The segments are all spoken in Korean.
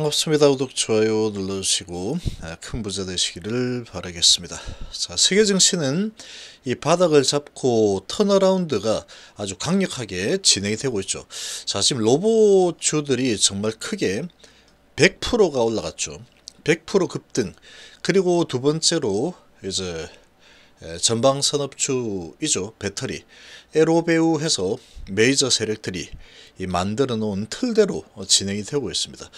반갑습니다. 구독, 좋아요 눌러주시고 아, 큰 부자 되시기를 바라겠습니다. 자, 세계 증시는 이 바닥을 잡고 턴어라운드가 아주 강력하게 진행이 되고 있죠. 자, 지금 로봇주들이 정말 크게 100%가 올라갔죠. 100% 급등. 그리고 두 번째로 이제 예, 전방 산업주이죠 배터리. 에로배우 해서 메이저 세력들이 만들어 놓은 틀대로 진행이 되고 있습니다.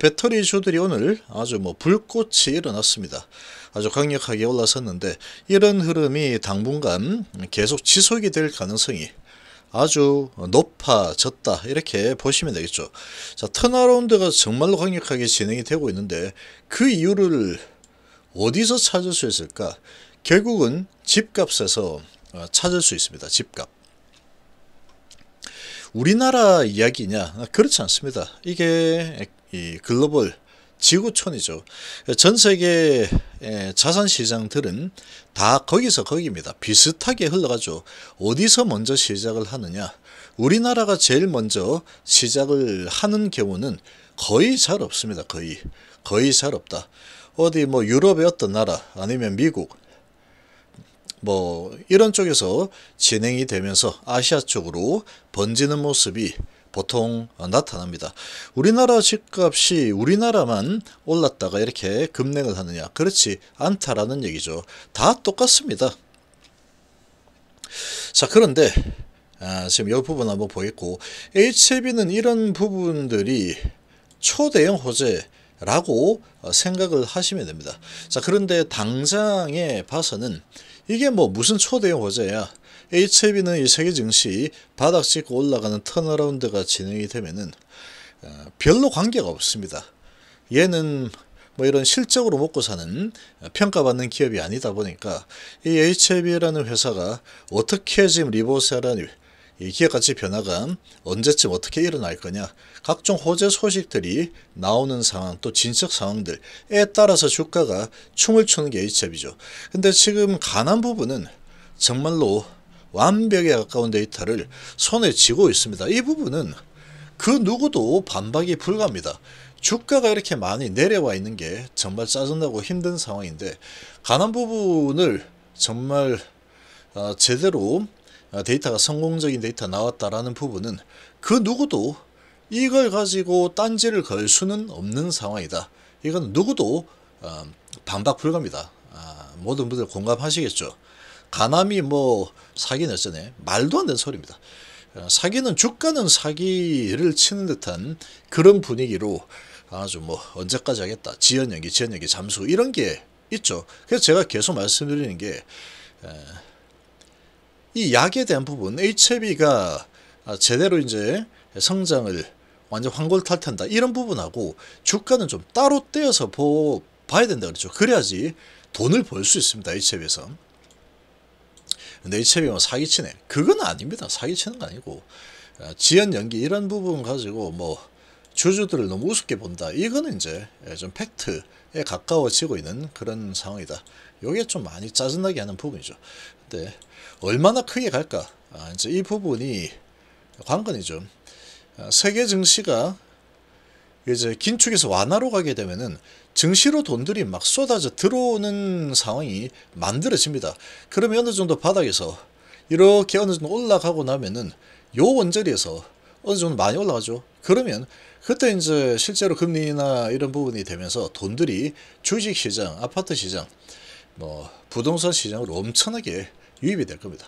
배터리 주들이 오늘 아주 뭐 불꽃이 일어났습니다. 아주 강력하게 올라섰는데 이런 흐름이 당분간 계속 지속이 될 가능성이 아주 높아졌다 이렇게 보시면 되겠죠 자 턴어라운드가 정말로 강력하게 진행이 되고 있는데 그 이유를 어디서 찾을 수 있을까 결국은 집값에서 어, 찾을 수 있습니다. 집값. 우리나라 이야기냐? 아, 그렇지 않습니다. 이게 글로벌 지구촌이죠. 전 세계 자산 시장들은 다 거기서 거기입니다. 비슷하게 흘러가죠. 어디서 먼저 시작을 하느냐? 우리나라가 제일 먼저 시작을 하는 경우는 거의 잘 없습니다. 거의. 거의 잘 없다. 어디 뭐 유럽의 어떤 나라 아니면 미국 뭐 이런 쪽에서 진행이 되면서 아시아 쪽으로 번지는 모습이 보통 나타납니다. 우리나라 집값이 우리나라만 올랐다가 이렇게 급냉을 하느냐 그렇지 않다라는 얘기죠. 다 똑같습니다. 자 그런데 아, 지금 이 부분 한번 보겠고 HB는 e 이런 부분들이 초대형 호재라고 생각을 하시면 됩니다. 자 그런데 당장에 봐서는 이게 뭐 무슨 초대형 호재야. HIV는 이 세계 증시 바닥 찍고 올라가는 턴어라운드가 진행이 되면은 어, 별로 관계가 없습니다. 얘는 뭐 이런 실적으로 먹고 사는 평가받는 기업이 아니다 보니까 이 HIV라는 회사가 어떻게 지금 리보세라는 기계가치 변화가 언제쯤 어떻게 일어날 거냐 각종 호재 소식들이 나오는 상황 또 진척 상황들에 따라서 주가가 춤을 추는 게 이첩이죠. 근데 지금 가난 부분은 정말로 완벽에 가까운 데이터를 손에 쥐고 있습니다. 이 부분은 그 누구도 반박이 불가합니다. 주가가 이렇게 많이 내려와 있는 게 정말 짜증나고 힘든 상황인데 가난 부분을 정말 어, 제대로 아, 데이터가 성공적인 데이터 나왔다라는 부분은 그 누구도 이걸 가지고 딴지를 걸 수는 없는 상황이다. 이건 누구도 아, 반박 불가입니다. 아, 모든 분들 공감하시겠죠. 가남이 뭐 사기는 했잖 말도 안 되는 소리입니다. 사기는 주가는 사기를 치는 듯한 그런 분위기로 아주 뭐 언제까지 하겠다. 지연연기, 지연연기, 잠수 이런 게 있죠. 그래서 제가 계속 말씀드리는 게이 약에 대한 부분 h i v 가 제대로 이제 성장을 완전 황골탈태한다 이런 부분하고 주가는 좀 따로 떼어서 보, 봐야 된다 그랬죠. 그래야지 돈을 벌 수 있습니다. h i v 에서 근데 HB만 뭐 사기치네. 그건 아닙니다. 사기치는 거 아니고 아, 지연 연기 이런 부분 가지고 뭐 주주들을 너무 우습게 본다. 이거는 이제 예, 좀 팩트에 가까워지고 있는 그런 상황이다. 이게 좀 많이 짜증나게 하는 부분이죠. 근데 얼마나 크게 갈까 아, 이제 이 부분이 관건이 좀 아, 세계 증시가 이제 긴축에서 완화로 가게 되면은 증시로 돈들이 막 쏟아져 들어오는 상황이 만들어집니다. 그러면 어느 정도 바닥에서 이렇게 어느 정도 올라가고 나면은 요 원자리에서 어느 정도 많이 올라가죠. 그러면 그때 이제 실제로 금리나 이런 부분이 되면서 돈들이 주식시장, 아파트시장, 뭐 부동산 시장으로 엄청나게 유입이 될 겁니다.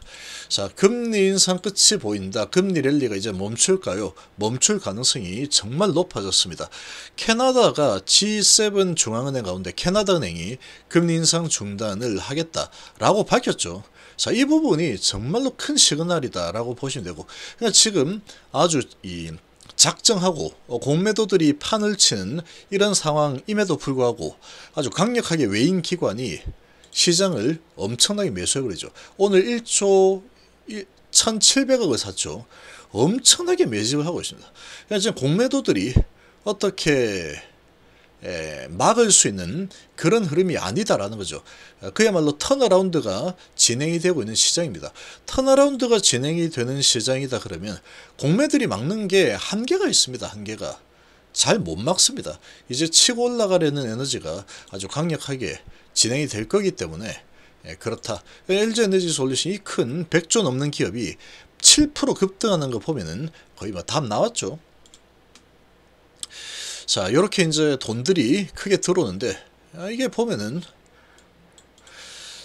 자, 금리 인상 끝이 보인다. 금리 랠리가 이제 멈출까요? 멈출 가능성이 정말 높아졌습니다. 캐나다가 G7 중앙은행 가운데 캐나다은행이 금리 인상 중단을 하겠다라고 밝혔죠. 자, 이 부분이 정말로 큰 시그널이다라고 보시면 되고, 그러니까 지금 아주 이 작정하고 공매도들이 판을 치는 이런 상황임에도 불구하고 아주 강력하게 외인 기관이 시장을 엄청나게 매수해버리죠. 오늘 1조 1,700억을 샀죠. 엄청나게 매집을 하고 있습니다. 그러니까 지금 공매도들이 어떻게 막을 수 있는 그런 흐름이 아니다라는 거죠. 그야말로 턴어라운드가 진행이 되고 있는 시장입니다. 턴어라운드가 진행이 되는 시장이다 그러면 공매들이 막는 게 한계가 있습니다. 한계가. 잘 못 막습니다. 이제 치고 올라가려는 에너지가 아주 강력하게 진행이 될 거기 때문에 예, 그렇다. LG에너지 솔루션이 큰 100조 넘는 기업이 7% 급등하는 거 보면은 거의 뭐 답 나왔죠. 자, 이렇게 이제 돈들이 크게 들어오는데 아, 이게 보면은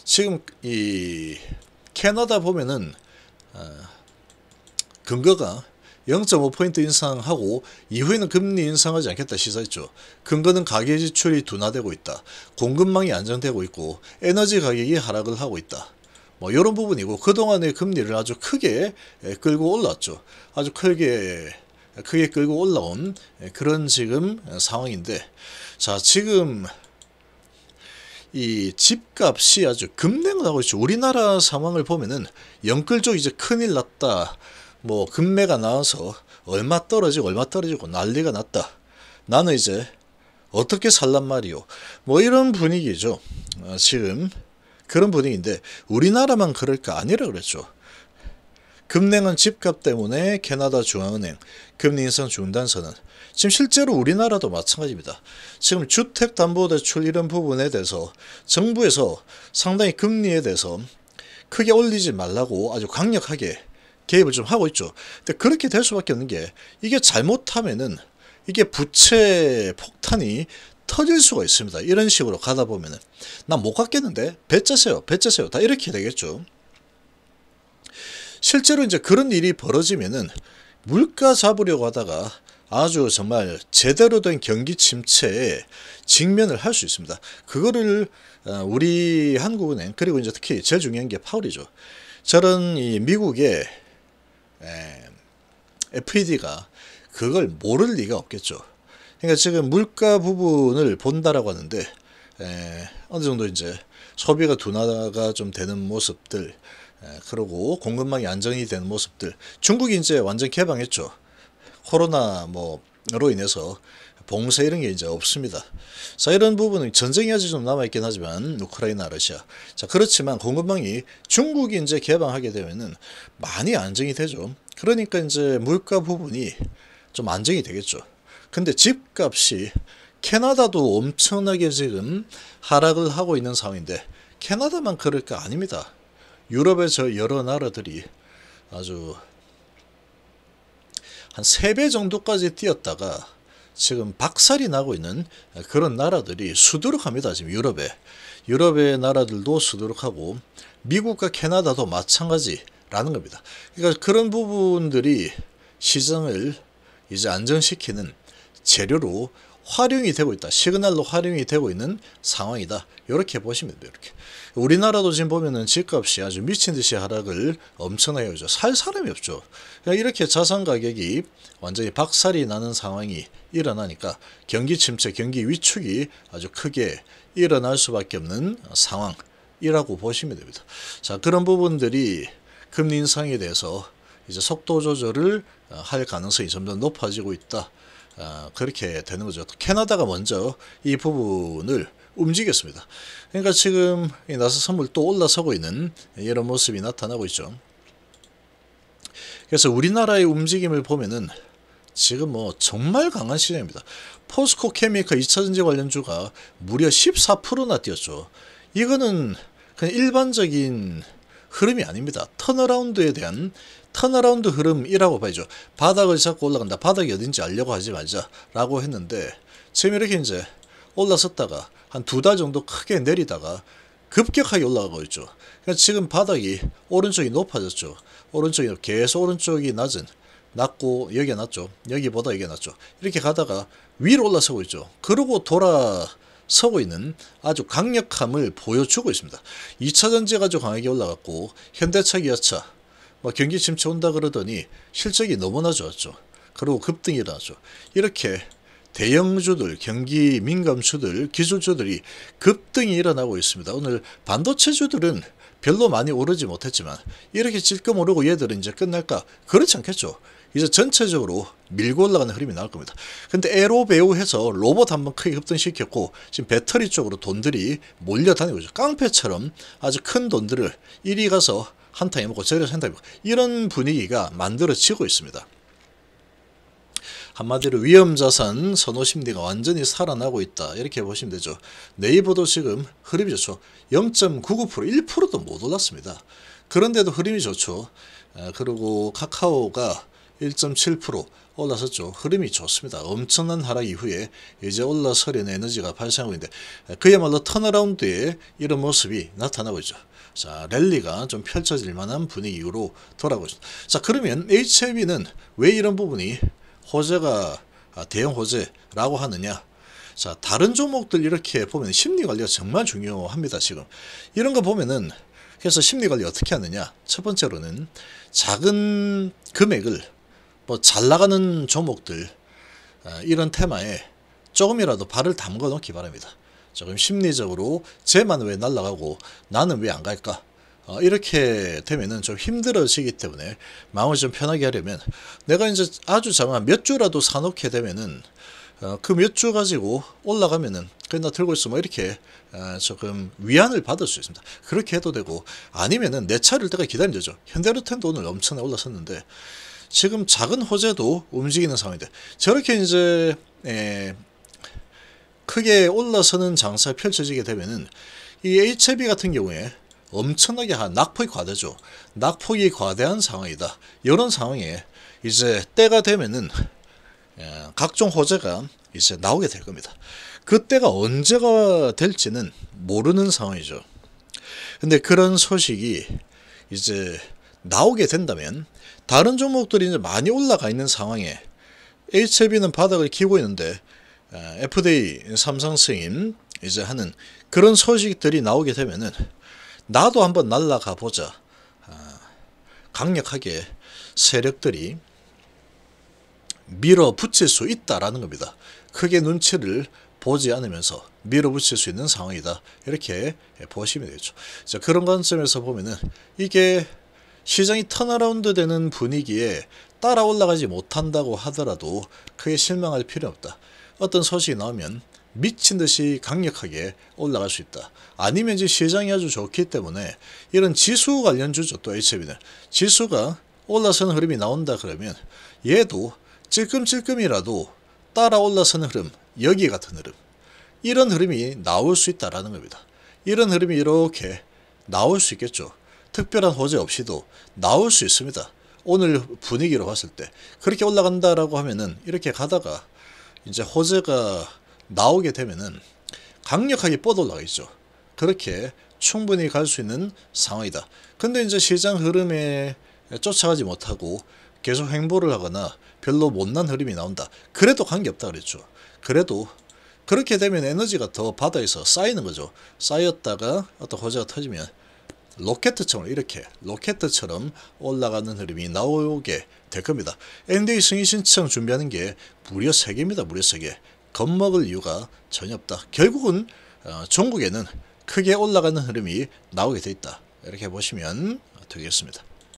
지금 이 캐나다 보면은 아, 근거가 0.5포인트 인상하고 이후에는 금리 인상하지 않겠다 시사했죠. 근거는 가계 지출이 둔화되고 있다. 공급망이 안정되고 있고 에너지 가격이 하락을 하고 있다. 뭐 이런 부분이고 그동안의 금리를 아주 크게 끌고 올랐죠. 아주 크게 크게 끌고 올라온 그런 지금 상황인데 자 지금 이 집값이 아주 급냉을 하고 있죠. 우리나라 상황을 보면은 영끌 쪽 이제 큰일 났다. 뭐 금매가 나와서 얼마 떨어지고 얼마 떨어지고 난리가 났다. 나는 이제 어떻게 살란 말이오. 뭐 이런 분위기죠. 아, 지금 그런 분위기인데 우리나라만 그럴까 아니라 그랬죠. 금냉은 집값 때문에 캐나다 중앙은행 금리 인상 중단 선언. 지금 실제로 우리나라도 마찬가지입니다. 지금 주택담보대출 이런 부분에 대해서 정부에서 상당히 금리에 대해서 크게 올리지 말라고 아주 강력하게 개입을 좀 하고 있죠. 근데 그렇게 될 수밖에 없는 게 이게 잘못하면은 이게 부채 폭탄이 터질 수가 있습니다. 이런 식으로 가다 보면은 나 못 갔겠는데 배째세요, 배째세요 다 이렇게 되겠죠. 실제로 이제 그런 일이 벌어지면은 물가 잡으려고 하다가 아주 정말 제대로 된 경기 침체에 직면을 할 수 있습니다. 그거를 어, 우리 한국은행 그리고 이제 특히 제일 중요한 게파울이죠 저는 이 미국의 예, FED가 그걸 모를 리가 없겠죠. 그러니까 지금 물가 부분을 본다라고 하는데 예, 어느 정도 이제 소비가 둔화가 좀 되는 모습들 예, 그러고 공급망이 안정이 되는 모습들 중국이 이제 완전 개방했죠. 코로나 뭐로 인해서 봉쇄 이런 게 이제 없습니다. 자 이런 부분은 전쟁이 아직 좀 남아있긴 하지만 우크라이나 러시아 자 그렇지만 공급망이 중국이 이제 개방하게 되면은 많이 안정이 되죠. 그러니까 이제 물가 부분이 좀 안정이 되겠죠. 근데 집값이 캐나다도 엄청나게 지금 하락을 하고 있는 상황인데 캐나다만 그럴까 아닙니다. 유럽의 저 여러 나라들이 아주 한 3배 정도까지 뛰었다가 지금 박살이 나고 있는 그런 나라들이 수두룩합니다. 지금 유럽에. 유럽의 나라들도 수두룩하고 미국과 캐나다도 마찬가지라는 겁니다. 그러니까 그런 부분들이 시장을 이제 안정시키는 재료로 활용이 되고 있다. 시그널로 활용이 되고 있는 상황이다. 이렇게 보시면 돼요. 이렇게. 우리나라도 지금 보면은 집값이 아주 미친 듯이 하락을 엄청나게 하죠. 살 사람이 없죠. 그러 그러니까 이렇게 자산 가격이 완전히 박살이 나는 상황이 일어나니까 경기 침체, 경기 위축이 아주 크게 일어날 수밖에 없는 상황이라고 보시면 됩니다. 자, 그런 부분들이 금리 인상에 대해서 이제 속도 조절을 할 가능성이 점점 높아지고 있다. 아, 그렇게 되는 거죠. 캐나다가 먼저 이 부분을 움직였습니다. 그러니까 지금 이 나사 선물 또 올라서고 있는 이런 모습이 나타나고 있죠. 그래서 우리나라의 움직임을 보면은 지금 뭐 정말 강한 시장입니다. 포스코 케미카 2차전지 관련주가 무려 14%나 뛰었죠. 이거는 그냥 일반적인 흐름이 아닙니다. 턴어라운드에 대한 턴어라운드 흐름이라고 봐야죠. 바닥을 잡고 올라간다. 바닥이 어딘지 알려고 하지 말자라고 했는데 지금 이렇게 이제 올라섰다가 한 두 달 정도 크게 내리다가 급격하게 올라가고 있죠. 그러니까 지금 바닥이 오른쪽이 높아졌죠. 오른쪽이 계속 오른쪽이 낮은 낮고 여기가 낮죠. 여기보다 이게 낮죠. 이렇게 가다가 위로 올라서고 있죠. 그러고 돌아 서고 있는 아주 강력함을 보여주고 있습니다. 2차 전지가 아주 강하게 올라갔고 현대차, 기아차 뭐 경기 침체 온다 그러더니 실적이 너무나 좋았죠. 그리고 급등이 일어나죠. 이렇게 대형주들, 경기 민감주들, 기술주들이 급등이 일어나고 있습니다. 오늘 반도체주들은 별로 많이 오르지 못했지만 이렇게 질끔 오르고 얘들은 이제 끝날까? 그렇지 않겠죠. 이제 전체적으로 밀고 올라가는 흐름이 나올 겁니다. 근데 에로 배우해서 로봇 한번 크게 급등시켰고 지금 배터리 쪽으로 돈들이 몰려다니고 있죠. 깡패처럼 아주 큰 돈들을 이리 가서 한탕에 먹고 저리 한다고 이런 분위기가 만들어지고 있습니다. 한마디로 위험자산 선호심리가 완전히 살아나고 있다 이렇게 보시면 되죠. 네이버도 지금 흐름이 좋죠. 0.99% 1%도 못 올랐습니다. 그런데도 흐름이 좋죠. 아, 그리고 카카오가 1.7% 올라섰죠. 흐름이 좋습니다. 엄청난 하락 이후에 이제 올라서려는 에너지가 발생하고 있는데 그야말로 턴어라운드에 이런 모습이 나타나고 있죠. 자 랠리가 좀 펼쳐질 만한 분위기로 돌아가고 있습니다. 자 그러면 HIV는 왜 이런 부분이 호재가 아, 대형 호재라고 하느냐 자 다른 종목들 이렇게 보면 심리관리가 정말 중요합니다 지금 이런 거 보면은 그래서 심리관리 어떻게 하느냐 첫 번째로는 작은 금액을 뭐잘 나가는 종목들 어, 이런 테마에 조금이라도 발을 담궈 놓기 바랍니다. 조금 심리적으로 쟤만 왜 날아가고 나는 왜 안 갈까? 어, 이렇게 되면은 좀 힘들어지기 때문에 마음을 좀 편하게 하려면 내가 이제 아주 장한 몇 주라도 사놓게 되면은 어, 그 몇 주 가지고 올라가면은 그나 들고 있으면 이렇게 어, 조금 위안을 받을 수 있습니다. 그렇게 해도 되고 아니면은 내 차를 때가 기다리죠. 현대로템도 오늘 엄청나게 올라섰는데 지금 작은 호재도 움직이는 상황인데 저렇게 이제 에, 예, 크게 올라서는 장사가 펼쳐지게 되면은 이 HLB 같은 경우에 엄청나게 한 낙폭이 과대죠. 낙폭이 과대한 상황이다. 이런 상황에 이제 때가 되면은 예, 각종 호재가 이제 나오게 될 겁니다. 그때가 언제가 될지는 모르는 상황이죠. 근데 그런 소식이 이제 나오게 된다면 다른 종목들이 이제 많이 올라가 있는 상황에 HLB는 e 바닥을 키우고 있는데 FDA 삼성승인 이제 하는 그런 소식들이 나오게 되면은 나도 한번 날라가 보자 아, 강력하게 세력들이 밀어붙일 수 있다라는 겁니다. 크게 눈치를 보지 않으면서 밀어붙일 수 있는 상황이다. 이렇게 보시면 되겠죠. 그런 관점에서 보면은 이게 시장이 턴어라운드 되는 분위기에 따라 올라가지 못한다고 하더라도 크게 실망할 필요 없다. 어떤 소식이 나오면 미친 듯이 강력하게 올라갈 수 있다. 아니면 이제 시장이 아주 좋기 때문에 이런 지수 관련주죠. 또 HB는 지수가 올라서는 흐름이 나온다 그러면 얘도 찔끔찔끔이라도 따라 올라서는 흐름, 여기 같은 흐름 이런 흐름이 나올 수 있다라는 겁니다. 이런 흐름이 이렇게 나올 수 있겠죠. 특별한 호재 없이도 나올 수 있습니다. 오늘 분위기로 봤을 때 그렇게 올라간다라고 하면은 이렇게 가다가 이제 호재가 나오게 되면은 강력하게 뻗어 올라가겠죠. 그렇게 충분히 갈 수 있는 상황이다. 근데 이제 시장 흐름에 쫓아가지 못하고 계속 횡보를 하거나 별로 못난 흐름이 나온다. 그래도 관계없다 그랬죠. 그래도 그렇게 되면 에너지가 더 바다에서 쌓이는 거죠. 쌓였다가 어떤 호재가 터지면 로켓처럼 이렇게 로켓처럼 올라가는 흐름이 나오게 될 겁니다. NDA 승인 신청 준비하는 게 무려 3개입니다. 무려 3개. 겁먹을 이유가 전혀 없다. 결국은 어, 종국에는 크게 올라가는 흐름이 나오게 돼 있다. 이렇게 보시면 되겠습니다.